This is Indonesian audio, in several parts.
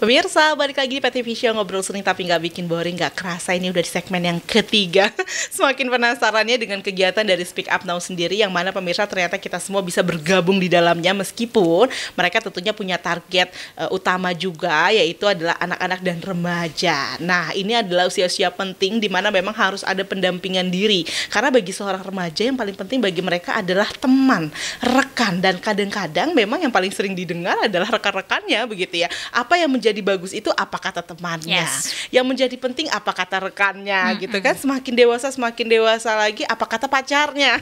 Pemirsa, balik lagi di PTV Show ngobrol sering tapi nggak bikin boring, nggak kerasa ini udah di segmen yang ketiga. Semakin penasarannya dengan kegiatan dari Speak Up Now sendiri yang mana pemirsa ternyata kita semua bisa bergabung di dalamnya meskipun mereka tentunya punya target uh, utama juga yaitu adalah anak-anak dan remaja. Nah, ini adalah usia-usia penting di mana memang harus ada pendampingan diri karena bagi seorang remaja yang paling penting bagi mereka adalah teman, rekan dan kadang-kadang memang yang paling sering didengar adalah rekan-rekannya begitu ya. Apa yang menjadi menjadi bagus itu apa kata temannya yes. yang menjadi penting apa kata rekannya mm -hmm. gitu kan semakin dewasa semakin dewasa lagi apa kata pacarnya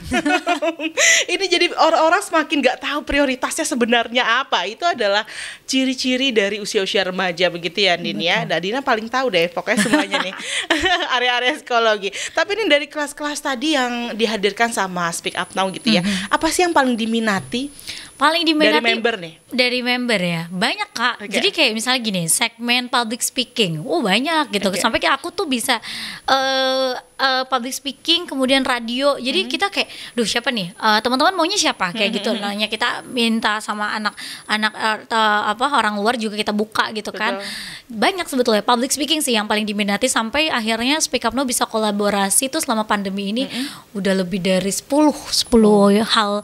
ini jadi orang-orang semakin gak tahu prioritasnya sebenarnya apa itu adalah ciri-ciri dari usia-usia remaja begitu ya Nini ya nah, Dina paling tahu deh pokoknya semuanya nih area-area psikologi tapi ini dari kelas-kelas tadi yang dihadirkan sama Speak Up Now gitu ya mm -hmm. apa sih yang paling diminati paling diminati dari member nih dari member ya banyak kak okay. jadi kayak misalnya gini segmen public speaking oh banyak gitu okay. sampai kayak aku tuh bisa uh, uh, public speaking kemudian radio jadi mm-hmm. kita kayak duh siapa nih uh, teman-teman maunya siapa hmm, kayak mm-hmm. gitu hmm. nanya kita minta sama anak-anak uh, apa orang luar juga kita buka gitu kan. Betul. kan banyak sebetulnya public speaking sih yang paling diminati sampai akhirnya speak up no bisa kolaborasi tuh selama pandemi ini mm-hmm. udah lebih dari 10 10 hal 10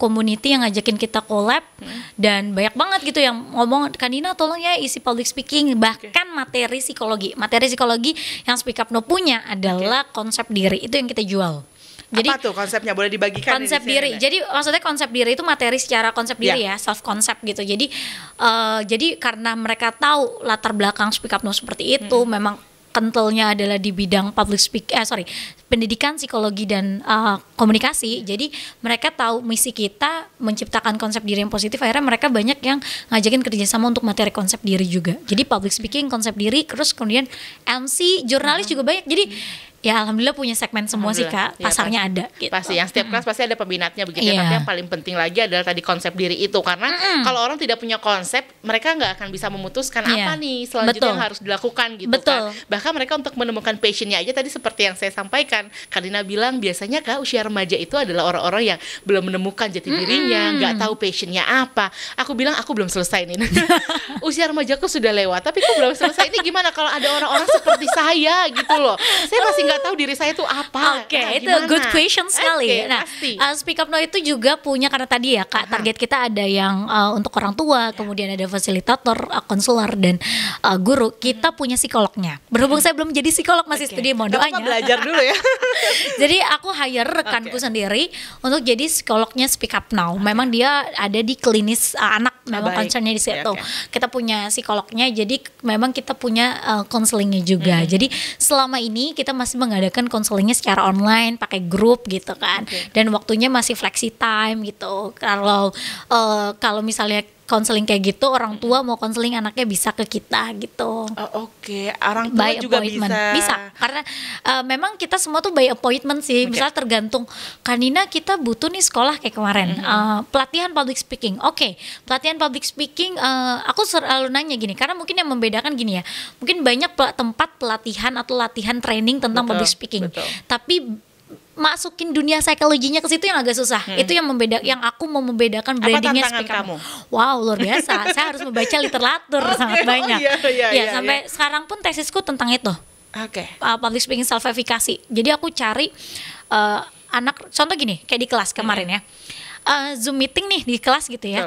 community yang ngajakin bikin kita collab hmm. dan banyak banget gitu yang ngomong Kanina tolong ya isi public speaking bahkan okay. materi psikologi materi psikologi yang speak up no punya adalah okay. konsep diri itu yang kita jual jadi apa tuh konsepnya boleh dibagikan konsep di diri. Jadi maksudnya konsep diri itu materi secara konsep diri ya, ya self konsep gitu. Jadi uh, jadi karena mereka tahu latar belakang speak up no seperti itu, hmm. memang kentalnya adalah di bidang public speak eh sorry pendidikan psikologi dan uh, komunikasi jadi mereka tahu misi kita menciptakan konsep diri yang positif akhirnya mereka banyak yang ngajakin kerjasama untuk materi konsep diri juga jadi public speaking konsep diri terus kemudian MC jurnalis hmm. juga banyak jadi hmm ya alhamdulillah punya segmen semua sih kak iya, pasarnya pasti, ada gitu. pasti yang setiap kelas pasti ada peminatnya begitu yeah. Iya. tapi yang paling penting lagi adalah tadi konsep diri itu karena mm. kalau orang tidak punya konsep mereka nggak akan bisa memutuskan yeah. apa nih selanjutnya Betul. yang harus dilakukan gitu kan. Betul. kan bahkan mereka untuk menemukan passionnya aja tadi seperti yang saya sampaikan Karina bilang biasanya kak usia remaja itu adalah orang-orang yang belum menemukan jati dirinya nggak tahu passionnya apa aku bilang aku belum selesai nih usia remaja aku sudah lewat tapi aku belum selesai ini gimana kalau ada orang-orang seperti saya gitu loh saya masih nggak nggak tahu diri saya tuh apa. Oke, okay, nah, itu gimana? good question sekali. Okay, nah, Uh, speak up now itu juga punya karena tadi ya Kak, target kita ada yang uh, untuk orang tua, yeah. kemudian ada fasilitator, uh, konselor dan uh, guru. Kita hmm. punya psikolognya. Berhubung hmm. saya belum jadi psikolog masih okay. studi mau doanya. belajar dulu ya. jadi aku hire rekanku okay. sendiri untuk jadi psikolognya speak up now. Okay. Memang dia ada di klinis uh, anak, nah, memang concernnya di situ. okay. Kita punya psikolognya, jadi memang kita punya konselingnya uh, juga. Hmm. Jadi selama ini kita masih mengadakan konselingnya secara online pakai grup gitu kan okay. dan waktunya masih flexi time gitu kalau uh, kalau misalnya konseling kayak gitu orang tua mau konseling anaknya bisa ke kita gitu. Oh, Oke, okay. orang tua by juga bisa. Bisa karena uh, memang kita semua tuh by appointment sih. Okay. Misal tergantung Kanina kita butuh nih sekolah kayak kemarin mm -hmm. uh, pelatihan public speaking. Oke, okay. pelatihan public speaking uh, aku selalu nanya gini karena mungkin yang membedakan gini ya. Mungkin banyak tempat pelatihan atau latihan training tentang betul, public speaking. Betul. Tapi masukin dunia psikologinya ke situ yang agak susah. Hmm. Itu yang membeda yang aku mau membedakan brandingnya speaker. kamu? wow luar biasa saya harus membaca literatur okay. sangat oh banyak oh, iya, iya, ya iya, sampai iya. sekarang pun tesisku tentang itu Oke. Okay. Uh, public speaking self efficacy. Jadi aku cari uh, anak contoh gini, kayak di kelas kemarin hmm. ya. Uh, Zoom meeting nih di kelas gitu ya.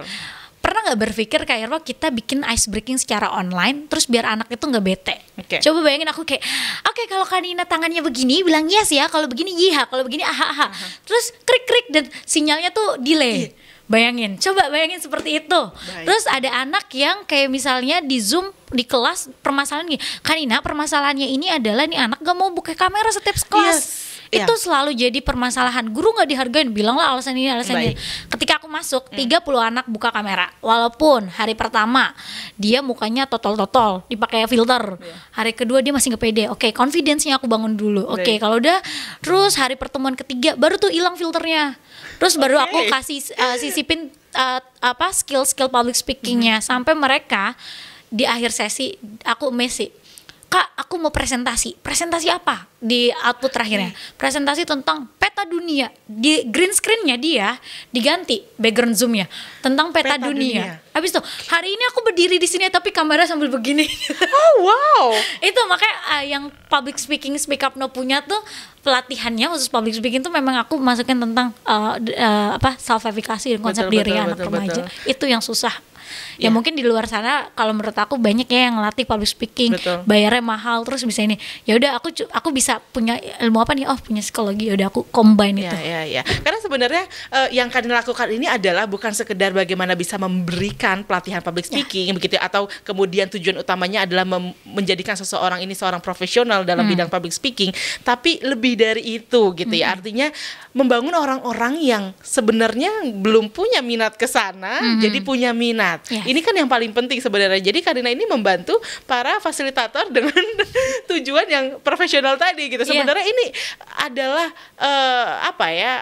Pernah nggak berpikir kayak lo kita bikin ice breaking secara online terus biar anak itu nggak bete. Okay. Coba bayangin aku kayak oke okay, kalau Kanina tangannya begini bilang yes ya, kalau begini iya, kalau begini aha aha. Uh -huh. Terus krik krik dan sinyalnya tuh delay. Yeah Bayangin, coba bayangin seperti itu. Baik. Terus ada anak yang kayak misalnya di Zoom di kelas permasalahan gini. Kanina permasalahannya ini adalah nih anak gak mau buka kamera setiap iya, kelas. Yes ya. itu selalu jadi permasalahan guru nggak dihargain bilanglah alasan ini alasan Baik. ini ketika aku masuk hmm. 30 anak buka kamera walaupun hari pertama dia mukanya totol-totol dipakai filter yeah. hari kedua dia masih nggak pede oke okay, confidence-nya aku bangun dulu oke okay, kalau udah terus hari pertemuan ketiga baru tuh hilang filternya terus baru aku kasih uh, sisipin uh, apa skill-skill public speakingnya hmm. sampai mereka di akhir sesi aku mesik Kak, aku mau presentasi. Presentasi apa? Di output terakhirnya. Hmm. Presentasi tentang peta dunia. Di green screennya dia diganti background zoomnya tentang peta, peta dunia. dunia. Habis itu, hari ini aku berdiri di sini tapi kamera sambil begini. Oh, wow. itu makanya uh, yang public speaking speak up no punya tuh pelatihannya khusus public speaking tuh memang aku masukin tentang uh, uh, apa self efficacy konsep betul, diri betul, anak betul, remaja. Betul. Itu yang susah yeah. ya iya. mungkin di luar sana kalau menurut aku banyak ya yang latih public speaking Betul. bayarnya mahal terus bisa ini ya udah aku aku bisa punya ilmu apa nih oh punya psikologi ya udah aku combine yeah, itu ya yeah, ya yeah. karena sebenarnya uh, yang kalian lakukan ini adalah bukan sekedar bagaimana bisa memberikan pelatihan public ya. speaking yeah. begitu ya, atau kemudian tujuan utamanya adalah menjadikan seseorang ini seorang profesional dalam hmm. bidang public speaking tapi lebih dari itu gitu hmm. ya artinya membangun orang-orang yang sebenarnya belum punya minat ke sana hmm. jadi punya minat sehat. Yes. Ini kan yang paling penting sebenarnya. Jadi Karina ini membantu para fasilitator dengan tujuan yang profesional tadi gitu. Iya. Sebenarnya yeah. ini adalah uh, apa ya?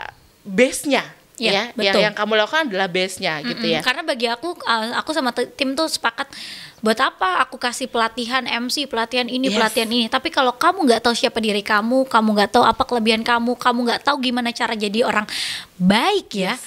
base-nya iya, ya, ya betul. yang kamu lakukan adalah base-nya mm -mm. gitu ya. Karena bagi aku eh, aku sama tim tuh sepakat buat apa aku kasih pelatihan MC, pelatihan ini, yes. pelatihan ini. Tapi kalau kamu nggak tahu siapa diri kamu, kamu nggak tahu apa kelebihan kamu, kamu nggak tahu gimana cara jadi orang baik ya. Yes.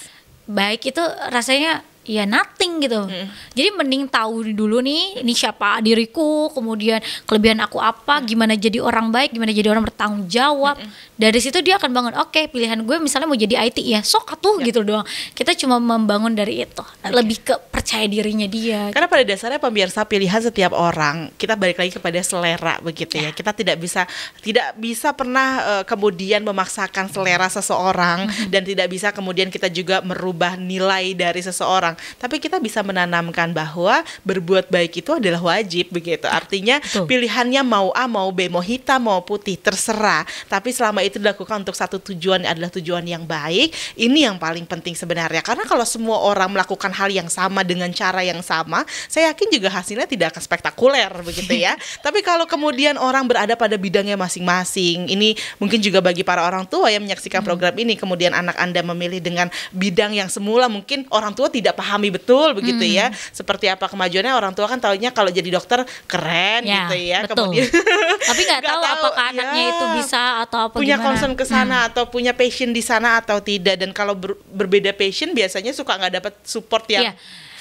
Baik itu rasanya ya nothing gitu. Mm. Jadi mending tahu dulu nih ini siapa diriku, kemudian kelebihan aku apa, mm. gimana jadi orang baik, gimana jadi orang bertanggung jawab. Mm Dari situ dia akan bangun, oke, okay, pilihan gue misalnya mau jadi IT ya, sok atuh yep. Ya. gitu doang. Kita cuma membangun dari itu. Okay. Lebih ke percaya dirinya dia. Karena pada dasarnya pemirsa pilihan setiap orang, kita balik lagi kepada selera begitu ya. ya. Kita tidak bisa tidak bisa pernah uh, kemudian memaksakan selera seseorang hmm. dan tidak bisa kemudian kita juga merubah nilai dari seseorang tapi kita bisa menanamkan bahwa berbuat baik itu adalah wajib begitu artinya Betul. pilihannya mau A mau B mau hitam mau putih terserah tapi selama itu dilakukan untuk satu tujuan adalah tujuan yang baik ini yang paling penting sebenarnya karena kalau semua orang melakukan hal yang sama dengan cara yang sama saya yakin juga hasilnya tidak akan spektakuler begitu ya tapi kalau kemudian orang berada pada bidangnya masing-masing ini mungkin juga bagi para orang tua yang menyaksikan hmm. program ini kemudian anak anda memilih dengan bidang yang semula mungkin orang tua tidak pahami betul begitu ya. hmm. ya seperti apa kemajuannya orang tua kan taunya kalau jadi dokter keren ya, gitu ya betul. kemudian tapi nggak tahu, tahu apakah ya, anaknya iya. itu bisa atau apa punya gimana. concern ke hmm. sana hmm. atau punya passion di sana atau tidak dan kalau ber berbeda passion biasanya suka nggak dapat support yang ya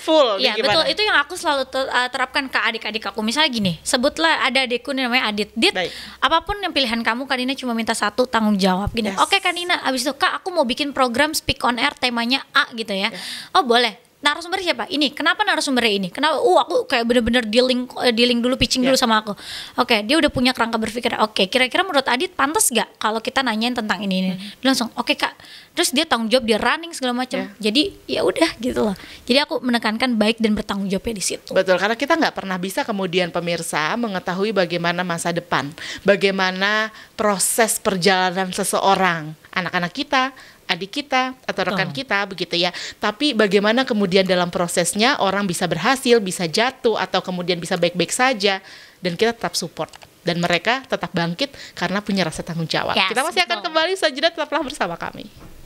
full. Iya betul itu yang aku selalu eh, terapkan ke adik-adik aku. Misalnya gini, sebutlah ada adikku namanya Adit. Dit, Baik. apapun yang pilihan kamu Kanina cuma minta satu tanggung jawab gini. Yes. Oke Kanina, abis itu Kak aku mau bikin program Speak on Air temanya A gitu ya. Yes. Oh boleh narasumber siapa? Ini. Kenapa narasumbernya ini? Kenapa? Uh, aku kayak bener-bener dealing eh, dealing dulu pitching yeah. dulu sama aku. Oke, okay, dia udah punya kerangka berpikir. Oke, okay, kira-kira menurut Adit pantas gak kalau kita nanyain tentang ini ini? Hmm. langsung, oke okay, kak. Terus dia tanggung jawab dia running segala macam. Yeah. Jadi ya udah gitu loh. Jadi aku menekankan baik dan bertanggung jawabnya di situ. Betul, karena kita nggak pernah bisa kemudian pemirsa mengetahui bagaimana masa depan, bagaimana proses perjalanan seseorang, anak-anak kita, adik kita atau rekan oh. kita begitu ya. Tapi bagaimana kemudian dalam prosesnya orang bisa berhasil, bisa jatuh atau kemudian bisa baik-baik saja dan kita tetap support dan mereka tetap bangkit karena punya rasa tanggung jawab. Yes, kita masih akan kembali sajadah tetaplah bersama kami.